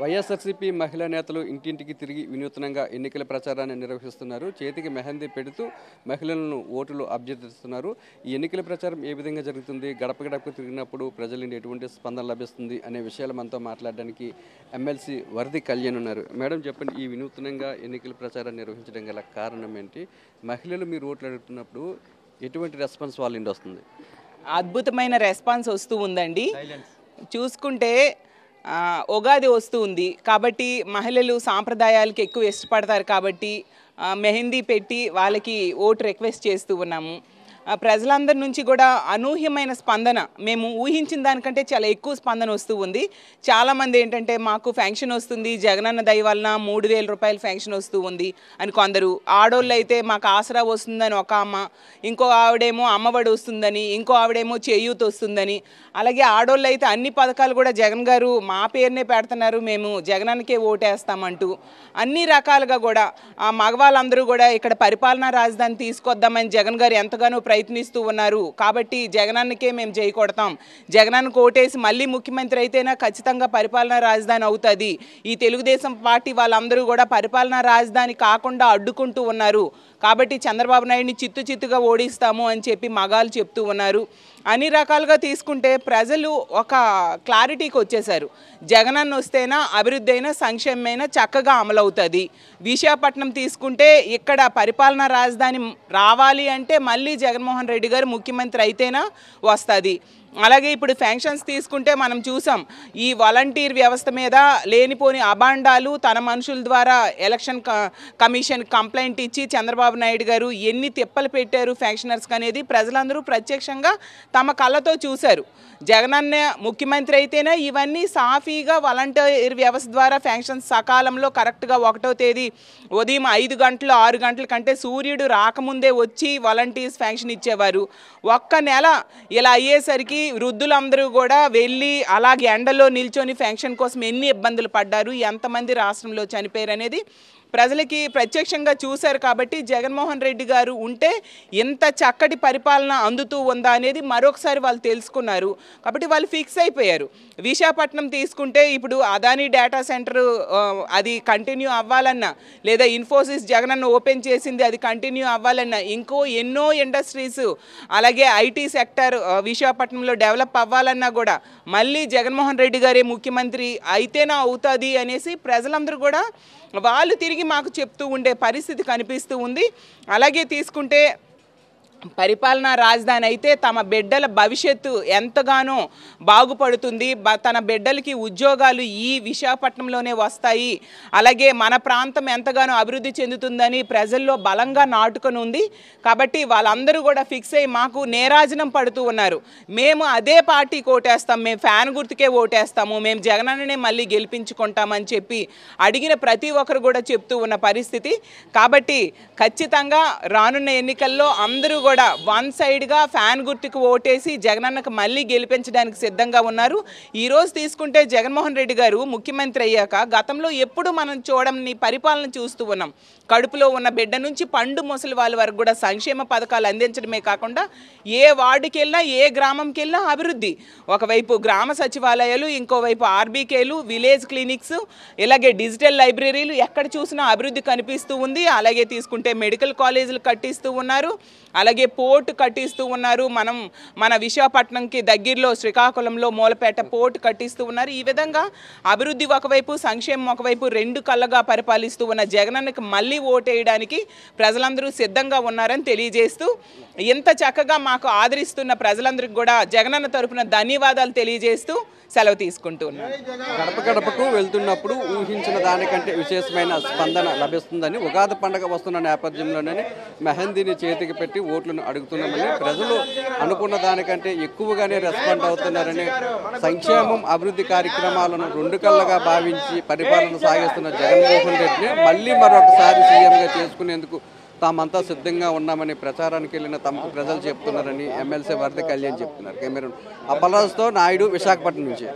వైఎస్ఆర్సీపీ మహిళా నేతలు ఇంటింటికి తిరిగి వినూత్నంగా ఎన్నికల ప్రచారాన్ని నిర్వహిస్తున్నారు చేతికి మెహందీ పెడుతూ మహిళలను ఓటులు అభ్యర్థిస్తున్నారు ఈ ఎన్నికల ప్రచారం ఏ విధంగా జరుగుతుంది గడప గడపకు తిరిగినప్పుడు ప్రజల నుండి ఎటువంటి స్పందన లభిస్తుంది అనే విషయాలు మనతో మాట్లాడడానికి ఎమ్మెల్సీ వరది కళ్యాణ్ ఉన్నారు మేడం చెప్పండి ఈ వినూత్నంగా ఎన్నికల ప్రచారాన్ని నిర్వహించడం గల కారణం ఏంటి మహిళలు మీరు ఓట్లు అడుగుతున్నప్పుడు ఎటువంటి రెస్పాన్స్ వాళ్ళ నుండి వస్తుంది అద్భుతమైన రెస్పాన్స్ వస్తూ ఉందండి చూసుకుంటే ఉగాది వస్తూ ఉంది కాబట్టి మహిళలు సాంప్రదాయాలకి ఎక్కువ ఇష్టపడతారు కాబట్టి మెహందీ పెట్టి వాళ్ళకి ఓటు రిక్వెస్ట్ చేస్తూ ఉన్నాము ప్రజలందరి నుంచి కూడా అనూహ్యమైన స్పందన మేము ఊహించిన దానికంటే చాలా ఎక్కువ స్పందన వస్తూ ఉంది చాలామంది ఏంటంటే మాకు ఫ్యాంక్షన్ వస్తుంది జగనన్న దయ వలన మూడు వేల రూపాయలు ఫ్యాంక్షన్ వస్తూ ఉంది అని కొందరు ఆడోళ్ళు అయితే మాకు ఆసరా వస్తుందని ఒక అమ్మ ఇంకో ఆవిడేమో అమ్మఒడి వస్తుందని ఇంకో ఆవిడేమో చేయూత వస్తుందని అలాగే ఆడోళ్ళు అయితే అన్ని పథకాలు కూడా జగన్ గారు మా పేరునే పెడుతున్నారు మేము జగనన్నకే ఓటేస్తామంటూ అన్ని రకాలుగా కూడా ఆ మగవాళ్ళందరూ కూడా ఇక్కడ పరిపాలనా రాజధాని తీసుకొద్దామని జగన్ గారు ఎంతగానో ప్రయత్నం ప్రయత్నిస్తూ ఉన్నారు కాబట్టి జగనన్నకే మేము జై కొడతాం జగనన్న కోటేసి మళ్ళీ ముఖ్యమంత్రి అయితేనా ఖచ్చితంగా పరిపాలనా రాజధాని అవుతుంది ఈ తెలుగుదేశం పార్టీ వాళ్ళందరూ కూడా పరిపాలనా రాజధాని కాకుండా అడ్డుకుంటూ ఉన్నారు కాబట్టి చంద్రబాబు నాయుడిని చిత్తు చిత్తుగా ఓడిస్తాము అని చెప్పి మగాలు చెప్తూ ఉన్నారు అన్ని రకాలుగా తీసుకుంటే ప్రజలు ఒక క్లారిటీకి వచ్చేసారు అన్న వస్తేనా అభివృద్ధి అయినా సంక్షేమమైనా చక్కగా అమలవుతుంది విశాఖపట్నం తీసుకుంటే ఇక్కడ పరిపాలనా రాజధాని రావాలి అంటే మళ్ళీ జగన్మోహన్ రెడ్డి గారు ముఖ్యమంత్రి అయితేనా వస్తుంది అలాగే ఇప్పుడు ఫ్యాంక్షన్స్ తీసుకుంటే మనం చూసాం ఈ వాలంటీర్ వ్యవస్థ మీద లేనిపోని అభాండాలు తన మనుషుల ద్వారా ఎలక్షన్ కమిషన్ కంప్లైంట్ ఇచ్చి చంద్రబాబు నాయుడు గారు ఎన్ని తిప్పలు పెట్టారు ఫ్యాంక్షనర్స్కి అనేది ప్రజలందరూ ప్రత్యక్షంగా తమ కళ్ళతో చూశారు జగనన్న ముఖ్యమంత్రి అయితేనే ఇవన్నీ సాఫీగా వాలంటీర్ వ్యవస్థ ద్వారా ఫ్యాంక్షన్స్ సకాలంలో కరెక్ట్గా ఒకటో తేదీ ఉదయం ఐదు గంటలు ఆరు గంటల కంటే సూర్యుడు రాకముందే వచ్చి వాలంటీర్స్ ఫ్యాంక్షన్ ఇచ్చేవారు ఒక్క నెల ఇలా అయ్యేసరికి వృద్ధులందరూ కూడా వెళ్ళి అలాగే ఎండలో నిల్చొని ఫెన్షన్ కోసం ఎన్ని ఇబ్బందులు పడ్డారు ఎంతమంది రాష్ట్రంలో చనిపోయారు అనేది ప్రజలకి ప్రత్యక్షంగా చూశారు కాబట్టి జగన్మోహన్ రెడ్డి గారు ఉంటే ఎంత చక్కటి పరిపాలన అందుతూ ఉందా అనేది మరొకసారి వాళ్ళు తెలుసుకున్నారు కాబట్టి వాళ్ళు ఫిక్స్ అయిపోయారు విశాఖపట్నం తీసుకుంటే ఇప్పుడు అదానీ డేటా సెంటర్ అది కంటిన్యూ అవ్వాలన్నా లేదా ఇన్ఫోసిస్ జగనన్న ఓపెన్ చేసింది అది కంటిన్యూ అవ్వాలన్నా ఇంకో ఎన్నో ఇండస్ట్రీస్ అలాగే ఐటీ సెక్టర్ విశాఖపట్నంలో డెవలప్ అవ్వాలన్నా కూడా మళ్ళీ జగన్మోహన్ రెడ్డి గారే ముఖ్యమంత్రి అయితేనా అవుతుంది అనేసి ప్రజలందరూ కూడా వాళ్ళు తిరిగి మాకు చెప్తూ ఉండే పరిస్థితి కనిపిస్తూ ఉంది అలాగే తీసుకుంటే పరిపాలనా రాజధాని అయితే తమ బిడ్డల భవిష్యత్తు ఎంతగానో బాగుపడుతుంది తన బిడ్డలకి ఉద్యోగాలు ఈ విశాఖపట్నంలోనే వస్తాయి అలాగే మన ప్రాంతం ఎంతగానో అభివృద్ధి చెందుతుందని ప్రజల్లో బలంగా నాటుకనుంది కాబట్టి వాళ్ళందరూ కూడా ఫిక్స్ అయ్యి మాకు నేరాజనం పడుతూ ఉన్నారు మేము అదే పార్టీకి ఓటేస్తాం మేము ఫ్యాన్ గుర్తుకే ఓటేస్తాము మేము జగనన్ననే మళ్ళీ గెలిపించుకుంటామని చెప్పి అడిగిన ప్రతి ఒక్కరు కూడా చెప్తూ ఉన్న పరిస్థితి కాబట్టి ఖచ్చితంగా రానున్న ఎన్నికల్లో అందరూ కూడా వన్ సైడ్గా ఫ్యాన్ గుర్తుకు ఓటేసి జగనన్నకు మళ్ళీ గెలిపించడానికి సిద్ధంగా ఉన్నారు ఈరోజు తీసుకుంటే జగన్మోహన్ రెడ్డి గారు ముఖ్యమంత్రి అయ్యాక గతంలో ఎప్పుడు మనం చూడని పరిపాలన చూస్తూ ఉన్నాం కడుపులో ఉన్న బిడ్డ నుంచి పండు ముసలి వాళ్ళ వరకు కూడా సంక్షేమ పథకాలు అందించడమే కాకుండా ఏ వార్డుకి వెళ్ళినా ఏ గ్రామంకి వెళ్ళినా అభివృద్ధి ఒకవైపు గ్రామ సచివాలయాలు ఇంకోవైపు ఆర్బీకేలు విలేజ్ క్లినిక్స్ ఇలాగే డిజిటల్ లైబ్రరీలు ఎక్కడ చూసినా అభివృద్ధి కనిపిస్తూ ఉంది అలాగే తీసుకుంటే మెడికల్ కాలేజీలు కట్టిస్తూ ఉన్నారు అలాగే అలాగే పోర్టు కట్టిస్తూ ఉన్నారు మనం మన విశాఖపట్నంకి దగ్గరలో శ్రీకాకుళంలో మూలపేట పోర్టు కట్టిస్తూ ఉన్నారు ఈ విధంగా అభివృద్ధి ఒకవైపు సంక్షేమం ఒకవైపు రెండు కళ్ళగా పరిపాలిస్తూ ఉన్న జగనన్నకి మళ్ళీ ఓటేయడానికి ప్రజలందరూ సిద్ధంగా ఉన్నారని తెలియజేస్తూ ఇంత చక్కగా మాకు ఆదరిస్తున్న ప్రజలందరికీ కూడా జగనన్న తరఫున ధన్యవాదాలు తెలియజేస్తూ సెలవు తీసుకుంటూ గడప గడపకు వెళ్తున్నప్పుడు ఊహించిన దానికంటే విశేషమైన స్పందన లభిస్తుందని ఉగాది పండుగ వస్తున్న నేపథ్యంలోనే మెహందీని చేతికి పెట్టి ఓట్లు ఓట్లను అడుగుతున్నామని ప్రజలు అనుకున్న దానికంటే ఎక్కువగానే రెస్పాండ్ అవుతున్నారని సంక్షేమం అభివృద్ధి కార్యక్రమాలను రెండు కళ్ళగా భావించి పరిపాలన సాగిస్తున్న జగన్మోహన్ రెడ్డిని మళ్ళీ మరొకసారి సీఎంగా చేసుకునేందుకు తామంతా సిద్ధంగా ఉన్నామని ప్రచారానికి వెళ్ళిన తమకు ప్రజలు చెప్తున్నారని ఎమ్మెల్సీ వరద కళ్యాణ్ చెప్తున్నారు కెమెరూన్ అప్పలాజ్తో నాయుడు విశాఖపట్నం నుంచి